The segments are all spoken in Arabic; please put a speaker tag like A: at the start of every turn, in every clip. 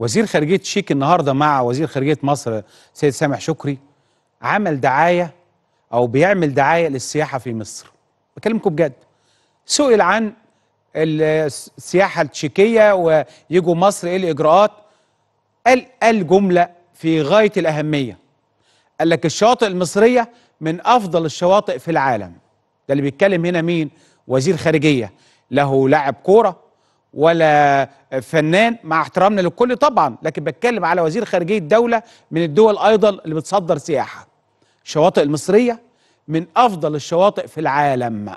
A: وزير خارجيه تشيك النهارده مع وزير خارجيه مصر سيد سامح شكري عمل دعايه او بيعمل دعايه للسياحه في مصر بكلمكم بجد سئل عن السياحه التشيكيه ويجوا مصر ايه الاجراءات قال قال جمله في غايه الاهميه قال لك الشواطئ المصريه من افضل الشواطئ في العالم ده اللي بيتكلم هنا مين وزير خارجيه له لاعب كوره ولا فنان مع احترامنا للكل طبعا لكن بتكلم على وزير خارجيه دوله من الدول ايضا اللي بتصدر سياحه الشواطئ المصريه من افضل الشواطئ في العالم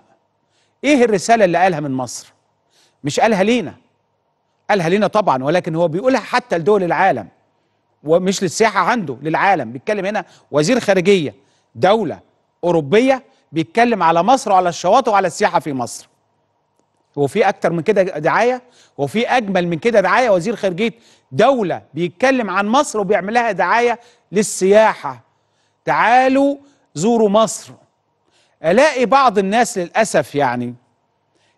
A: ايه الرساله اللي قالها من مصر مش قالها لينا قالها لينا طبعا ولكن هو بيقولها حتى لدول العالم ومش للسياحه عنده للعالم بيتكلم هنا وزير خارجيه دوله اوروبيه بيتكلم على مصر وعلى الشواطئ وعلى السياحه في مصر وفي اكتر من كده دعايه وفي اجمل من كده دعايه وزير خارجيه دوله بيتكلم عن مصر وبيعملها دعايه للسياحه تعالوا زوروا مصر الاقي بعض الناس للاسف يعني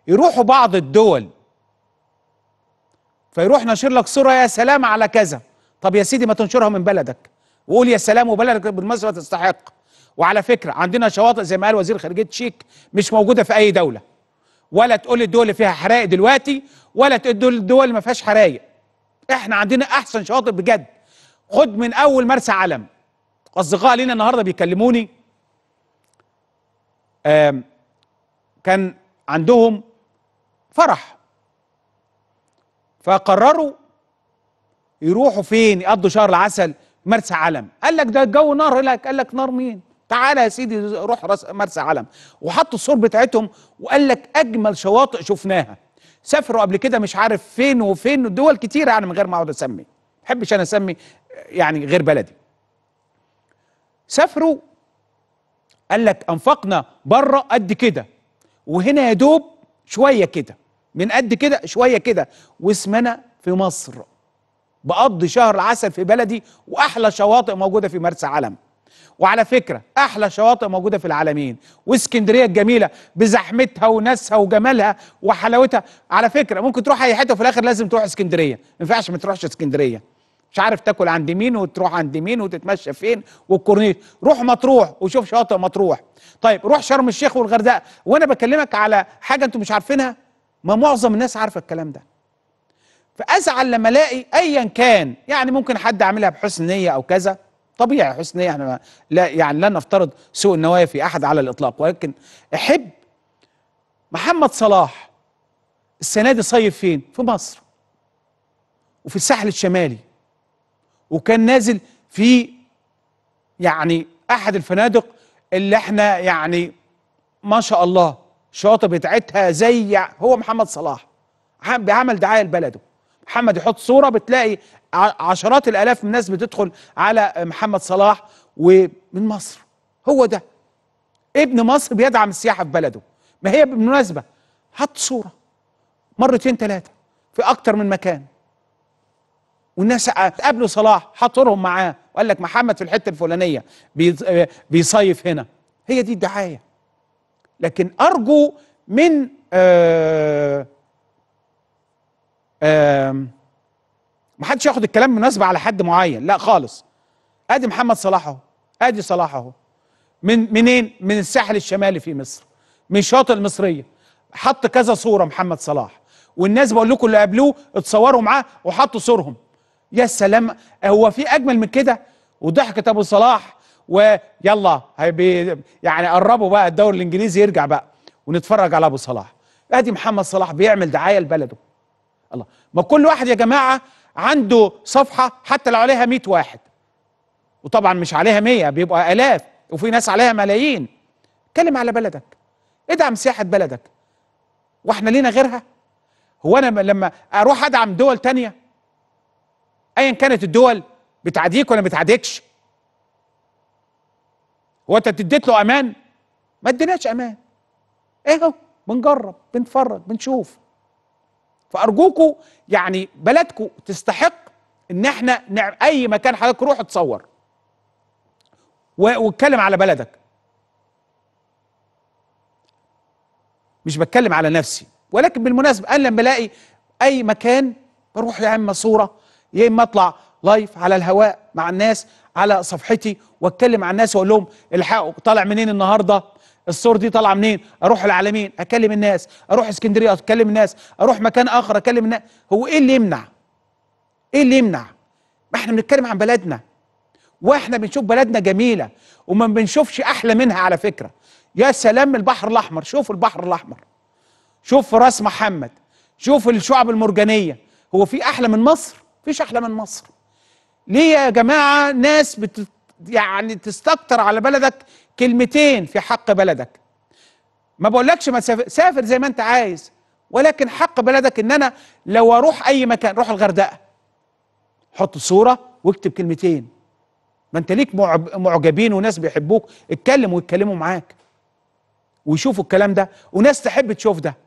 A: يروحوا بعض الدول فيروح نشر لك صوره يا سلام على كذا طب يا سيدي ما تنشرها من بلدك وقول يا سلام وبلدك بالمصر تستحق وعلى فكره عندنا شواطئ زي ما قال وزير خارجيه تشيك مش موجوده في اي دوله ولا تقول الدول اللي فيها حرايق دلوقتي ولا تقول الدول اللي ما فيهاش حرايق احنا عندنا احسن شواطئ بجد خد من اول مرسى علم اصدقاء لينا النهارده بيكلموني كان عندهم فرح فقرروا يروحوا فين يقضوا شهر العسل مرسى علم قال لك ده الجو نار قال لك قال لك نار مين تعالى يا سيدي روح مرسى علم وحطوا الصور بتاعتهم وقال لك اجمل شواطئ شفناها سافروا قبل كده مش عارف فين وفين دول كتيره يعني من غير ما اقعد اسمي ما بحبش انا اسمي يعني غير بلدي سافروا قال لك انفقنا بره قد كده وهنا يا دوب شويه كده من قد كده شويه كده واسمنا في مصر بقضي شهر العسل في بلدي واحلى شواطئ موجوده في مرسى علم وعلى فكره احلى شواطئ موجوده في العالمين واسكندريه الجميله بزحمتها وناسها وجمالها وحلاوتها على فكره ممكن تروح اي حته وفي الاخر لازم تروح اسكندريه ما ينفعش ما تروحش اسكندريه مش عارف تاكل عند مين وتروح عند مين وتتمشى فين والكورنيش روح مطروح وشوف شواطئ مطروح طيب روح شرم الشيخ والغردقه وانا بكلمك على حاجه انتم مش عارفينها ما معظم الناس عارفه الكلام ده فازعل لما الاقي ايا كان يعني ممكن حد عاملها بحسن نيه او كذا طبيعي حسن نيه احنا لا يعني لا نفترض سوء النوايا في احد على الاطلاق ولكن احب محمد صلاح السنه دي صيف فين؟ في مصر وفي الساحل الشمالي وكان نازل في يعني احد الفنادق اللي احنا يعني ما شاء الله الشواطئ بتاعتها زي هو محمد صلاح بيعمل دعايه لبلده محمد يحط صوره بتلاقي عشرات الالاف من الناس بتدخل على محمد صلاح ومن مصر هو ده ابن مصر بيدعم السياحه في بلده ما هي بالمناسبه حط صوره مرتين ثلاثه في اكتر من مكان والناس قابلوا صلاح حاطرهم معاه وقال لك محمد في الحته الفلانيه آه، بيصيف هنا هي دي الدعايه لكن ارجو من آه آه محدش ياخد الكلام مناسبه على حد معين لا خالص ادي محمد صلاح اهو ادي صلاح اهو من منين من الساحل الشمالي في مصر من شاطئ المصريه حط كذا صوره محمد صلاح والناس بقول لكم اللي قابلوه اتصوروا معاه وحطوا صورهم يا سلام هو في اجمل من كده وضحكه ابو صلاح ويلا هيبي يعني قربوا بقى الدوري الانجليزي يرجع بقى ونتفرج على ابو صلاح ادي محمد صلاح بيعمل دعايه لبلده الله ما كل واحد يا جماعه عنده صفحه حتى لو عليها 100 واحد وطبعا مش عليها 100 بيبقى الاف وفي ناس عليها ملايين اتكلم على بلدك ادعم سياحه بلدك واحنا لينا غيرها هو انا لما اروح ادعم دول تانية ايا كانت الدول بتعاديك ولا ما بتعاديكش هو انت اديت له امان ما اديناش امان اهو بنجرب بنتفرج بنشوف فارجوكوا يعني بلدكوا تستحق ان احنا نعم اي مكان حضرتك روح اتصور واتكلم على بلدك مش بتكلم على نفسي ولكن بالمناسبه انا لما الاقي اي مكان بروح يا اما صوره يا اما اطلع لايف على الهواء مع الناس على صفحتي واتكلم مع الناس واقول لهم الحقوا طالع منين النهارده الصور دي طالعه منين اروح العالمين اكلم الناس اروح اسكندريه اكلم الناس اروح مكان اخر اكلم الناس هو ايه اللي يمنع ايه اللي يمنع ما احنا بنتكلم عن بلدنا واحنا بنشوف بلدنا جميله وما بنشوفش احلى منها على فكره يا سلام البحر الاحمر شوف البحر الاحمر شوف راس محمد شوف الشعب المرجانيه هو في احلى من مصر فيش احلى من مصر ليه يا جماعه ناس بت يعني تستكتر على بلدك كلمتين في حق بلدك ما بقولكش ما سافر, سافر زي ما انت عايز ولكن حق بلدك ان انا لو اروح اي مكان روح الغردقه حط صوره واكتب كلمتين ما انت ليك معجبين وناس بيحبوك اتكلم ويتكلموا معاك ويشوفوا الكلام ده وناس تحب تشوف ده